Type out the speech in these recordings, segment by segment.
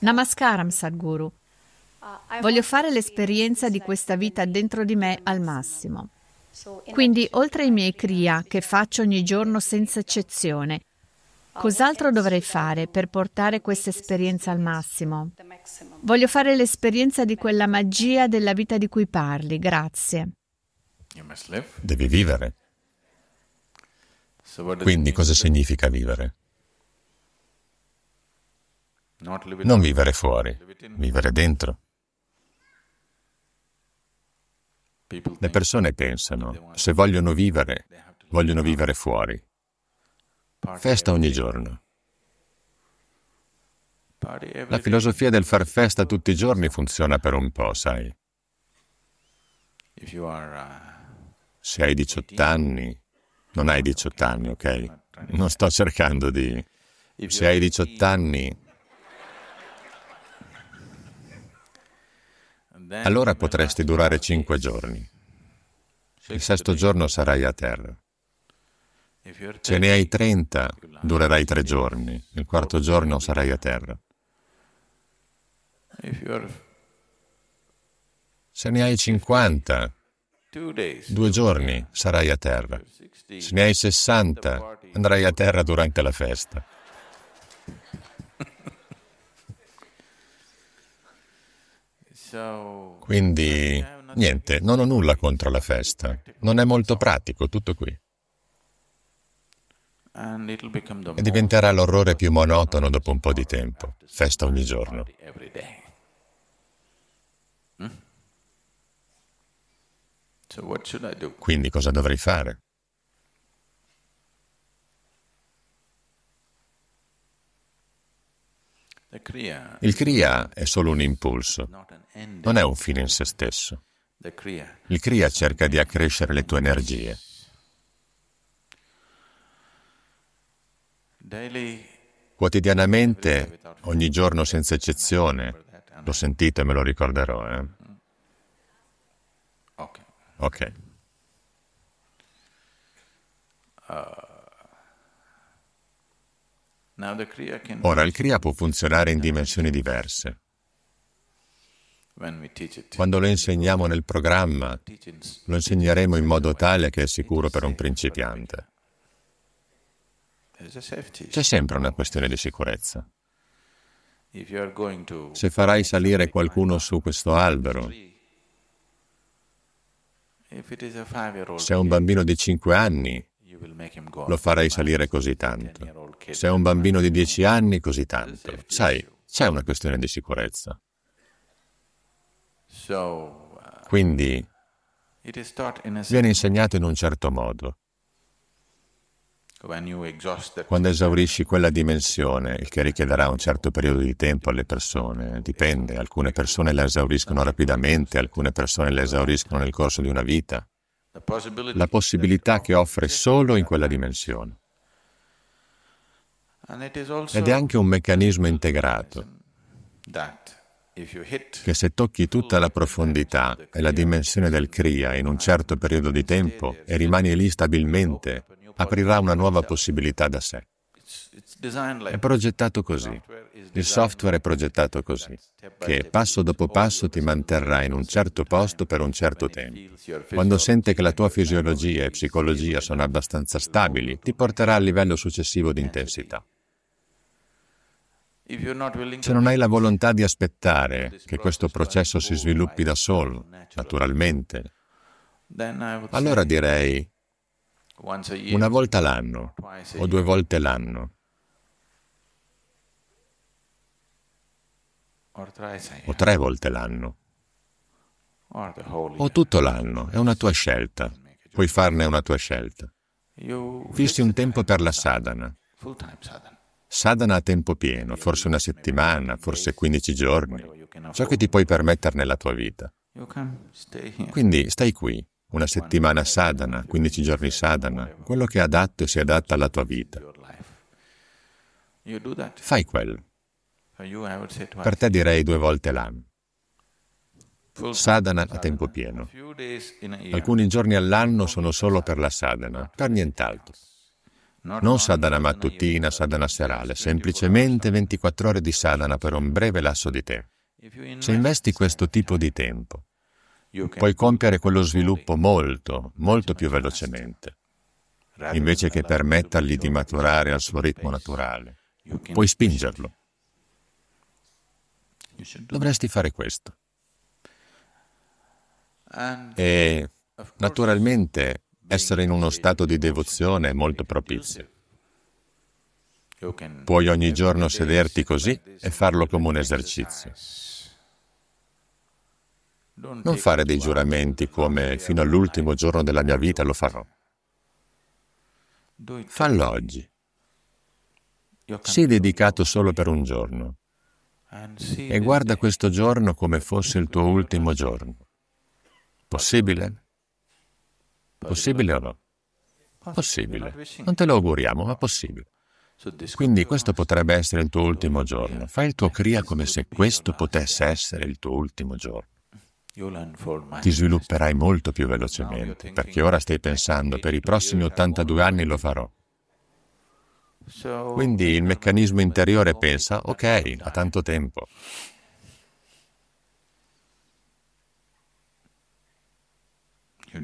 Namaskaram, Sadhguru. Voglio fare l'esperienza di questa vita dentro di me al massimo. Quindi, oltre ai miei kriya che faccio ogni giorno senza eccezione, cos'altro dovrei fare per portare questa esperienza al massimo? Voglio fare l'esperienza di quella magia della vita di cui parli, grazie. Devi vivere. Quindi cosa significa vivere? Non vivere fuori, vivere dentro. Le persone pensano, se vogliono vivere, vogliono vivere fuori. Festa ogni giorno. La filosofia del far festa tutti i giorni funziona per un po', sai. Uh, se hai 18 anni, non hai 18 anni, ok? Non sto cercando di... Se hai 18 anni allora potresti durare cinque giorni. Il sesto giorno sarai a terra. Se ne hai trenta, durerai tre giorni. Il quarto giorno sarai a terra. Se ne hai cinquanta, due giorni sarai a terra. Se ne hai sessanta, andrai a terra durante la festa. Quindi, eh, niente, non ho nulla contro la festa. Non è molto pratico, tutto qui. E diventerà l'orrore più monotono dopo un po' di tempo. Festa ogni giorno. Hmm? Quindi cosa dovrei fare? Il Kriya è solo un impulso, non è un fine in se stesso. Il Kriya cerca di accrescere le tue energie. Quotidianamente, ogni giorno senza eccezione, lo sentite e me lo ricorderò. Eh? Mm. Ok. Uh, Ora il Kriya può funzionare in dimensioni diverse. Quando lo insegniamo nel programma, lo insegneremo in modo tale che è sicuro per un principiante. C'è sempre una questione di sicurezza. Se farai salire qualcuno su questo albero, se è un bambino di 5 anni, lo farei salire così tanto. Se è un bambino di dieci anni, così tanto. Sai, c'è una questione di sicurezza. Uh, Quindi viene insegnato in un certo modo. Quando esaurisci quella dimensione, il che uh, richiederà un certo periodo di tempo alle persone, eh, dipende, alcune persone la esauriscono rapidamente, alcune persone la esauriscono nel corso di una vita la possibilità che offre solo in quella dimensione. Ed è anche un meccanismo integrato che se tocchi tutta la profondità e la dimensione del Kriya in un certo periodo di tempo e rimani lì stabilmente, aprirà una nuova possibilità da sé. È progettato così. Il software è progettato così, che passo dopo passo ti manterrà in un certo posto per un certo tempo. Quando sente che la tua fisiologia e psicologia sono abbastanza stabili, ti porterà al livello successivo di intensità. Se non hai la volontà di aspettare che questo processo si sviluppi da solo, naturalmente, allora direi una volta l'anno o due volte l'anno. o tre volte l'anno, o tutto l'anno, è una tua scelta, puoi farne una tua scelta. Visti un tempo per la sadhana. Sadhana a tempo pieno, forse una settimana, forse 15 giorni, ciò che ti puoi permettere nella tua vita. Quindi stai qui, una settimana sadhana, 15 giorni sadhana, quello che è adatto e si adatta alla tua vita. Fai quello. Per te direi due volte l'anno. Sadhana a tempo pieno. Alcuni giorni all'anno sono solo per la sadhana, per nient'altro. Non sadhana mattutina, sadhana serale, semplicemente 24 ore di sadhana per un breve lasso di tempo. Se investi questo tipo di tempo, puoi compiere quello sviluppo molto, molto più velocemente, invece che permettergli di maturare al suo ritmo naturale. Puoi spingerlo. Dovresti fare questo. E naturalmente essere in uno stato di devozione è molto propizio. Puoi ogni giorno sederti così e farlo come un esercizio non fare dei giuramenti come fino all'ultimo giorno della mia vita lo farò. Fallo oggi. Sii dedicato solo per un giorno e guarda questo giorno come fosse il tuo ultimo giorno. Possibile? Possibile o no? Possibile. Non te lo auguriamo, ma possibile. Quindi questo potrebbe essere il tuo ultimo giorno. Fai il tuo Kriya eh, come se questo potesse essere il tuo ultimo giorno ti svilupperai molto più velocemente, perché ora stai pensando, per i prossimi 82 anni lo farò. Quindi il meccanismo interiore pensa, ok, ha tanto tempo.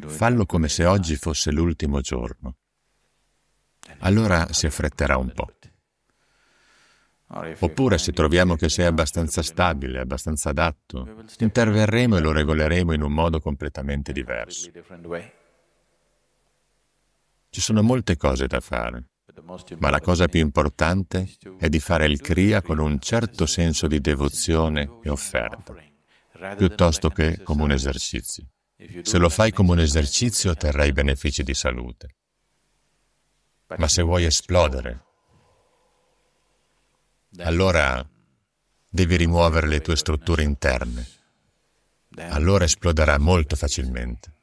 Fallo come se oggi fosse l'ultimo giorno. Allora si affretterà un po'. Oppure se troviamo che sei abbastanza stabile, abbastanza adatto, interverremo e lo regoleremo in un modo completamente diverso. Ci sono molte cose da fare, ma la cosa più importante è di fare il Kriya con un certo senso di devozione e offerta, piuttosto che come un esercizio. Se lo fai come un esercizio otterrai benefici di salute. Ma se vuoi esplodere, allora devi rimuovere le tue strutture interne. Allora esploderà molto facilmente.